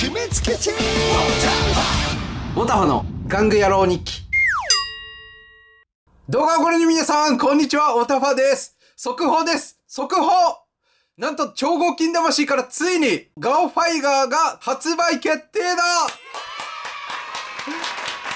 秘密基地ボタファの玩具野郎日記動画をご覧の皆さん、こんにちは、オタファです。速報です。速報なんと、超合金魂からついに、ガオファイガーが発売決定だ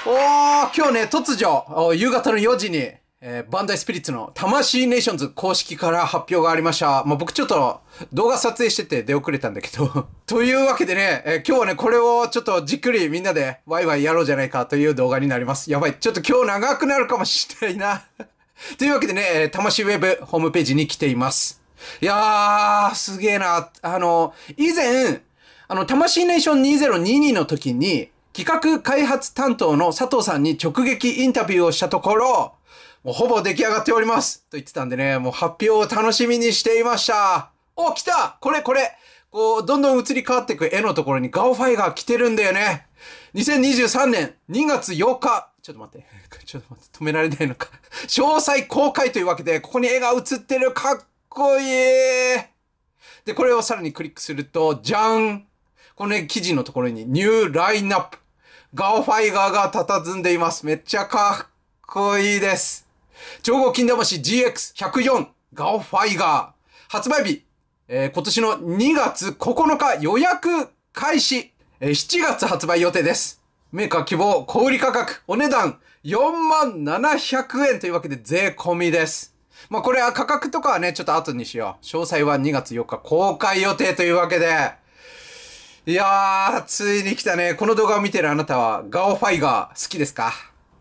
おー、今日ね、突如、夕方の4時に、えー、バンダイスピリッツの魂ネーションズ公式から発表がありました。まあ、僕ちょっと動画撮影してて出遅れたんだけど というわけでね、えー、今日はね、これをちょっとじっくりみんなでワイワイやろうじゃないかという動画になります。やばい。ちょっと今日長くなるかもしれないな というわけでね、えー、魂ウェブホームページに来ています。いやー、すげえな。あの、以前、あの、魂ネーション2022の時に、企画開発担当の佐藤さんに直撃インタビューをしたところ、もうほぼ出来上がっておりますと言ってたんでね、もう発表を楽しみにしていました。お、来たこれこれこう、どんどん移り変わっていく絵のところにガオファイが来てるんだよね。2023年2月8日。ちょっと待って。ちょっと待って。止められないのか。詳細公開というわけで、ここに絵が映ってる。かっこいい。で、これをさらにクリックすると、じゃんこのね、記事のところにニューラインナップ。ガオファイガーが佇んでいます。めっちゃかっこいいです。超合金魂 GX104 ガオファイガー発売日、えー、今年の2月9日予約開始、えー、7月発売予定です。メーカー希望小売価格お値段4700万円というわけで税込みです。まあ、これは価格とかはね、ちょっと後にしよう。詳細は2月4日公開予定というわけで、いやー、ついに来たね。この動画を見てるあなたは、ガオファイガー好きですか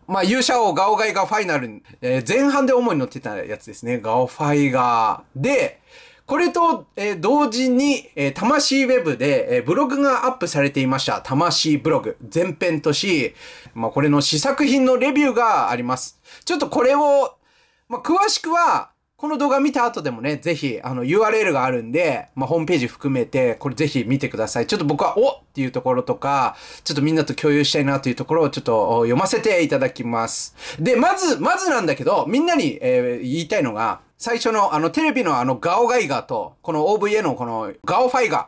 まあ、勇者王ガオガイがファイナルえー、前半で主に乗ってたやつですね。ガオファイガー。で、これと、えー、同時に、えー、魂ウェブで、えー、ブログがアップされていました。魂ブログ。前編とし、まあ、これの試作品のレビューがあります。ちょっとこれを、まあ、詳しくは、この動画見た後でもね、ぜひ、あの、URL があるんで、まあ、ホームページ含めて、これぜひ見てください。ちょっと僕は、おっていうところとか、ちょっとみんなと共有したいなというところをちょっと読ませていただきます。で、まず、まずなんだけど、みんなに、えー、言いたいのが、最初のあの、テレビのあの、ガオガイガーと、この OVA のこの、ガオファイガー。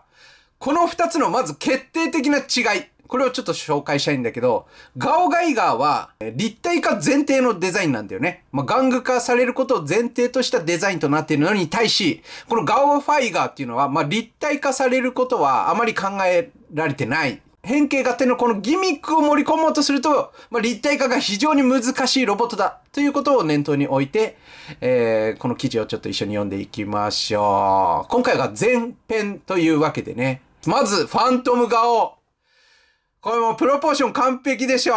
この二つのまず決定的な違い。これをちょっと紹介したいんだけど、ガオガイガーは立体化前提のデザインなんだよね。まあ、玩具化されることを前提としたデザインとなっているのに対し、このガオファイガーっていうのは、まあ、立体化されることはあまり考えられてない変形合点のこのギミックを盛り込もうとすると、まあ、立体化が非常に難しいロボットだということを念頭に置いて、えー、この記事をちょっと一緒に読んでいきましょう。今回が前編というわけでね。まず、ファントムオ。これもうプロポーション完璧でしょ。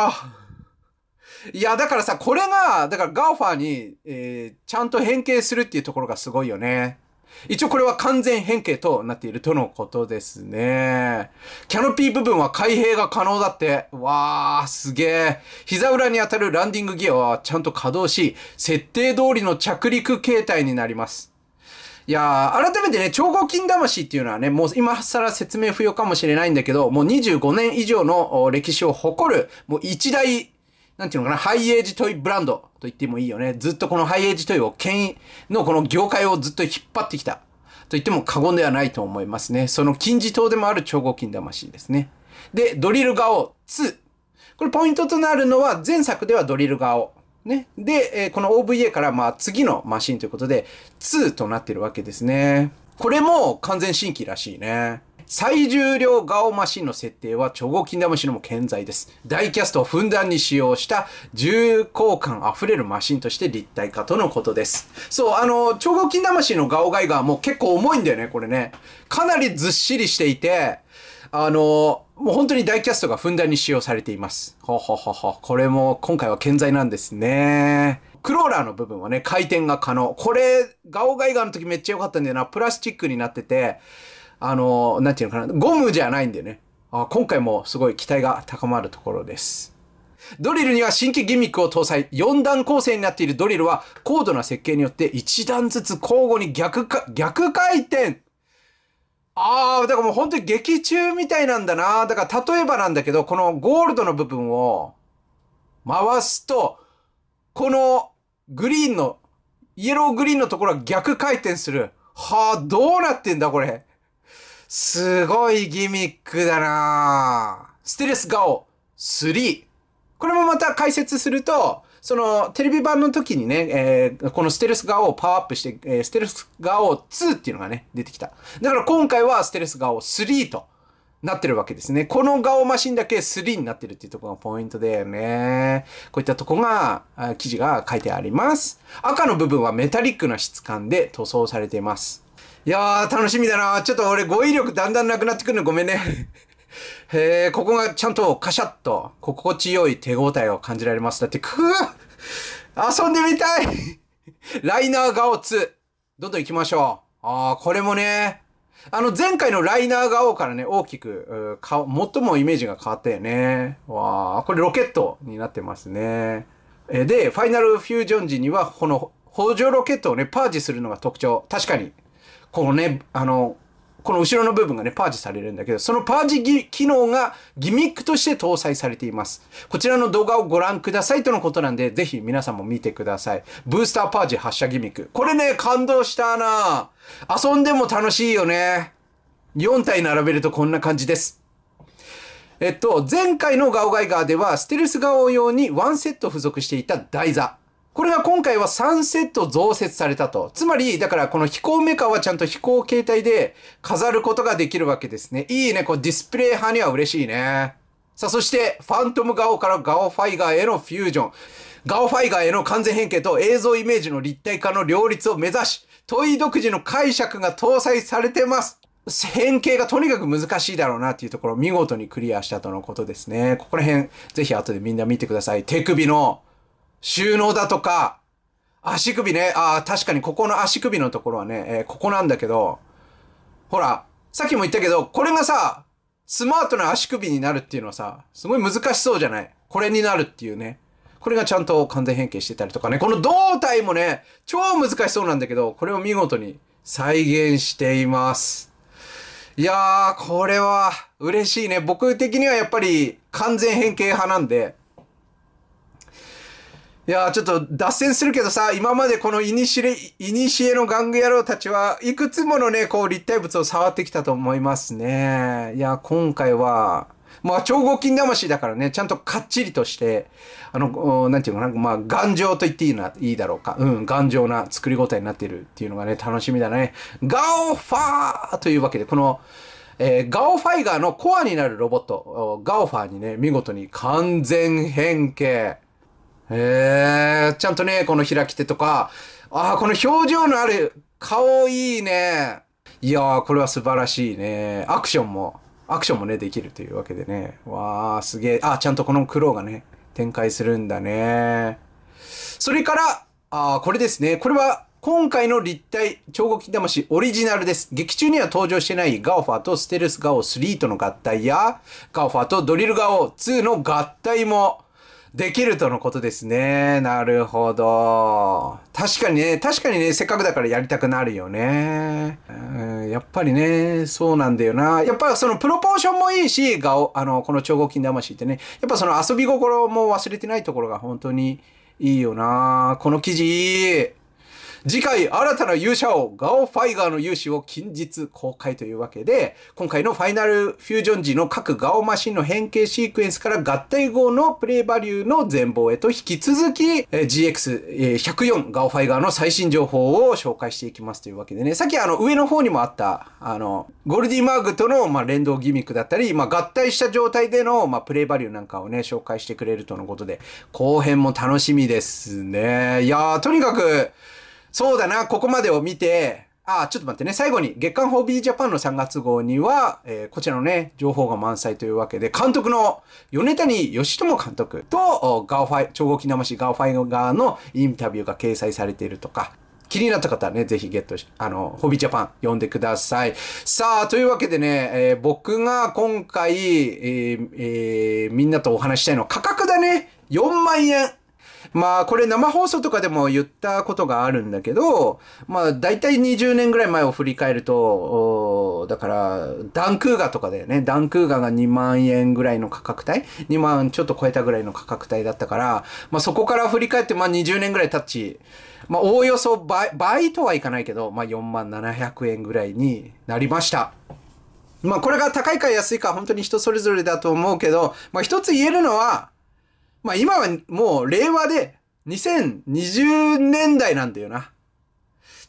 いや、だからさ、これが、だからガーファーに、えー、ちゃんと変形するっていうところがすごいよね。一応これは完全変形となっているとのことですね。キャノピー部分は開閉が可能だって。わー、すげえ。膝裏に当たるランディングギアはちゃんと稼働し、設定通りの着陸形態になります。いやー、改めてね、超合金魂っていうのはね、もう今更説明不要かもしれないんだけど、もう25年以上の歴史を誇る、もう一大、なんていうのかな、ハイエージトイブランドと言ってもいいよね。ずっとこのハイエージトイを権威のこの業界をずっと引っ張ってきたと言っても過言ではないと思いますね。その金字塔でもある超合金魂ですね。で、ドリルガオ2。これポイントとなるのは前作ではドリルガオ。ね。で、えこの OVA からまあ次のマシンということで、2となってるわけですね。これも完全新規らしいね。最重量ガオマシンの設定は超合金魂シのも健在です。ダイキャストをふんだんに使用した重厚感あふれるマシンとして立体化とのことです。そう、あの、超合金魂のガオガイガーも結構重いんだよね、これね。かなりずっしりしていて、あのー、もう本当に大キャストがふんだんに使用されています。ほほほほ。これも今回は健在なんですね。クローラーの部分はね、回転が可能。これ、ガオガイガーの時めっちゃ良かったんだよな。プラスチックになってて、あのー、なんていうのかな。ゴムじゃないんだよね。あ今回もすごい期待が高まるところです。ドリルには新規ギミックを搭載。4段構成になっているドリルは、高度な設計によって1段ずつ交互に逆か、逆回転ああ、だからもう本当に劇中みたいなんだな。だから例えばなんだけど、このゴールドの部分を回すと、このグリーンの、イエローグリーンのところは逆回転する。はあ、どうなってんだこれ。すごいギミックだなステレスガオ3。これもまた解説すると、その、テレビ版の時にね、えー、このステルスガオをパワーアップして、えー、ステルスガオ2っていうのがね、出てきた。だから今回はステルスガオ3となってるわけですね。このガオマシンだけ3になってるっていうところがポイントでね。こういったとこが、記事が書いてあります。赤の部分はメタリックな質感で塗装されています。いやー、楽しみだな。ちょっと俺語彙力だんだんなくなってくるのごめんね。へえ、ここがちゃんとカシャッと心地よい手応えを感じられます。だって、くぅ遊んでみたいライナーガオ2。どんどん行きましょう。ああ、これもね、あの前回のライナーガオからね、大きく、か、最もイメージが変わったよね。わあ、これロケットになってますね。えで、ファイナルフュージョン時には、この補助ロケットをね、パージするのが特徴。確かに。このね、あの、この後ろの部分がね、パージされるんだけど、そのパージ機能がギミックとして搭載されています。こちらの動画をご覧くださいとのことなんで、ぜひ皆さんも見てください。ブースターパージ発射ギミック。これね、感動したな遊んでも楽しいよね。4体並べるとこんな感じです。えっと、前回のガオガイガーでは、ステルスガオ用に1セット付属していた台座。これが今回は3セット増設されたと。つまり、だからこの飛行メカはちゃんと飛行形態で飾ることができるわけですね。いいね。こうディスプレイ派には嬉しいね。さあ、そして、ファントムガオからガオファイガーへのフュージョン。ガオファイガーへの完全変形と映像イメージの立体化の両立を目指し、問い独自の解釈が搭載されてます。変形がとにかく難しいだろうなっていうところを見事にクリアしたとのことですね。ここら辺、ぜひ後でみんな見てください。手首の収納だとか、足首ね、ああ、確かにここの足首のところはね、えー、ここなんだけど、ほら、さっきも言ったけど、これがさ、スマートな足首になるっていうのはさ、すごい難しそうじゃないこれになるっていうね。これがちゃんと完全変形してたりとかね。この胴体もね、超難しそうなんだけど、これを見事に再現しています。いやー、これは嬉しいね。僕的にはやっぱり完全変形派なんで、いやちょっと脱線するけどさ、今までこのイニシエイニシエの玩具野郎たちはいくつものね、こう立体物を触ってきたと思いますね。いや今回は、まあ、超合金魂だからね、ちゃんとかっちりとして、あの、なんていうのかな、まあ、頑丈と言っていいな、いいだろうか。うん、頑丈な作りごたえになっているっていうのがね、楽しみだね。ガオファーというわけで、この、えー、ガオファイガーのコアになるロボット、ガオファーにね、見事に完全変形。へえ、ちゃんとね、この開き手とか、ああ、この表情のある顔いいね。いやー、これは素晴らしいね。アクションも、アクションもね、できるというわけでね。わあ、すげえ。あ、ちゃんとこの苦労がね、展開するんだね。それから、ああ、これですね。これは、今回の立体、超合金魂オリジナルです。劇中には登場してないガオファーとステルスガオ3との合体や、ガオファーとドリルガオ2の合体も、できるとのことですね。なるほど。確かにね、確かにね、せっかくだからやりたくなるよね。うんやっぱりね、そうなんだよな。やっぱそのプロポーションもいいし、顔、あの、この超合金魂ってね、やっぱその遊び心も忘れてないところが本当にいいよな。この記事いい。次回新たな勇者を、ガオ・ファイガーの勇姿を近日公開というわけで、今回のファイナルフュージョン時の各ガオマシンの変形シークエンスから合体後のプレイバリューの全貌へと引き続き、え GX104 ガオ・ファイガーの最新情報を紹介していきますというわけでね、さっきあの上の方にもあった、あの、ゴールディマーグとの、ま連動ギミックだったり、ま合体した状態での、まプレイバリューなんかをね、紹介してくれるとのことで、後編も楽しみですね。いやー、とにかく、そうだな、ここまでを見て、あ、ちょっと待ってね。最後に、月刊ホビージャパンの3月号には、えー、こちらのね、情報が満載というわけで、監督の米谷義智監督と、ガオファイ、超合金魂ガオファイ側のインタビューが掲載されているとか、気になった方はね、ぜひゲットし、あの、ホビージャパン読んでください。さあ、というわけでね、えー、僕が今回、えー、えー、みんなとお話したいのは価格だね。4万円。まあこれ生放送とかでも言ったことがあるんだけど、まあ大体20年ぐらい前を振り返ると、だからダンクーガとかだよね。ダンクーガが2万円ぐらいの価格帯 ?2 万ちょっと超えたぐらいの価格帯だったから、まあそこから振り返ってまあ20年ぐらい経ち、まあおおよそ倍、倍とはいかないけど、まあ4万700円ぐらいになりました。まあこれが高いか安いか本当に人それぞれだと思うけど、まあ一つ言えるのは、まあ今はもう令和で2020年代なんだよな。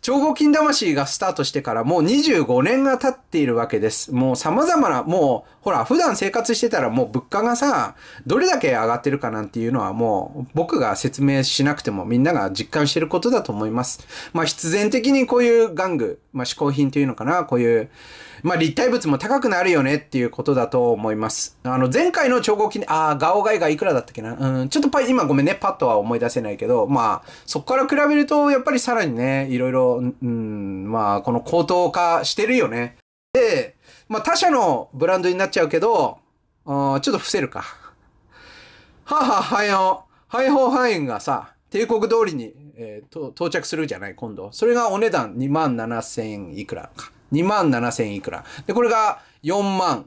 超合金魂がスタートしてからもう25年が経っているわけです。もう様々な、もう、ほら、普段生活してたらもう物価がさ、どれだけ上がってるかなんていうのはもう僕が説明しなくてもみんなが実感してることだと思います。まあ必然的にこういう玩具、まあ、嗜好品というのかな、こういう、まあ、立体物も高くなるよねっていうことだと思います。あの、前回の超合金、ああ、ガオガイがいくらだったっけな。うん、ちょっとパイ、今ごめんね、パッとは思い出せないけど、まあ、そこから比べると、やっぱりさらにね、いろいろ、うん、まあ、この高等化してるよね。で、まあ、他社のブランドになっちゃうけど、あちょっと伏せるか。はははよ、配方範囲がさ、帝国通りに、えー、到着するじゃない、今度。それがお値段2万7千いくらか。2万7千いくら。で、これが4万。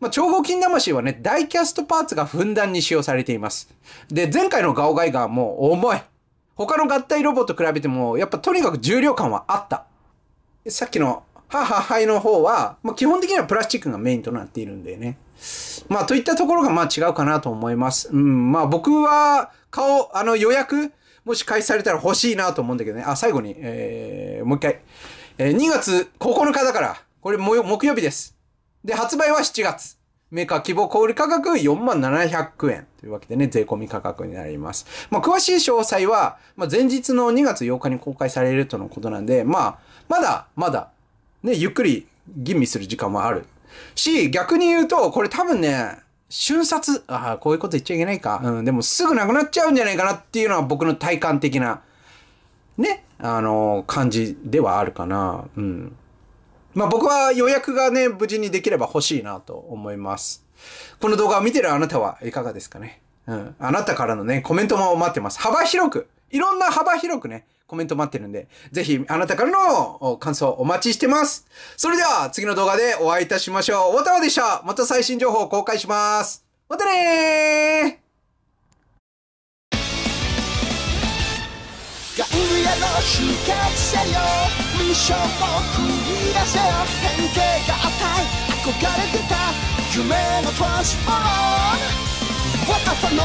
まあ、超合金魂はね、ダイキャストパーツがふんだんに使用されています。で、前回のガオガイガーも重い。他の合体ロボット比べても、やっぱとにかく重量感はあった。さっきの、はははいの方は、まあ、基本的にはプラスチックがメインとなっているんでね。まあ、といったところが、まあ、違うかなと思います。うん、まあ、僕は、顔、あの、予約、もし開催されたら欲しいなと思うんだけどね。あ、最後に、えー、もう一回。えー、2月9日だから、これ木曜日です。で、発売は7月。メーカー希望小売価格4700万円というわけでね、税込み価格になります。まあ、詳しい詳細は、まあ、前日の2月8日に公開されるとのことなんで、まあ、まだ、まだ、ね、ゆっくり吟味する時間もある。し、逆に言うと、これ多分ね、瞬殺、ああ、こういうこと言っちゃいけないか。うん、でもすぐなくなっちゃうんじゃないかなっていうのは僕の体感的な、ね、あのー、感じではあるかな。うん。まあ僕は予約がね、無事にできれば欲しいなと思います。この動画を見てるあなたはいかがですかね。うん。あなたからのね、コメントも待ってます。幅広くいろんな幅広くね、コメント待ってるんで、ぜひあなたからの感想お待ちしてます。それでは次の動画でお会いいたしましょう。わたわでした。また最新情報を公開します。またねー外のせよミッションを繰り出せよ変形が憧れてた夢のトランスフォーム私の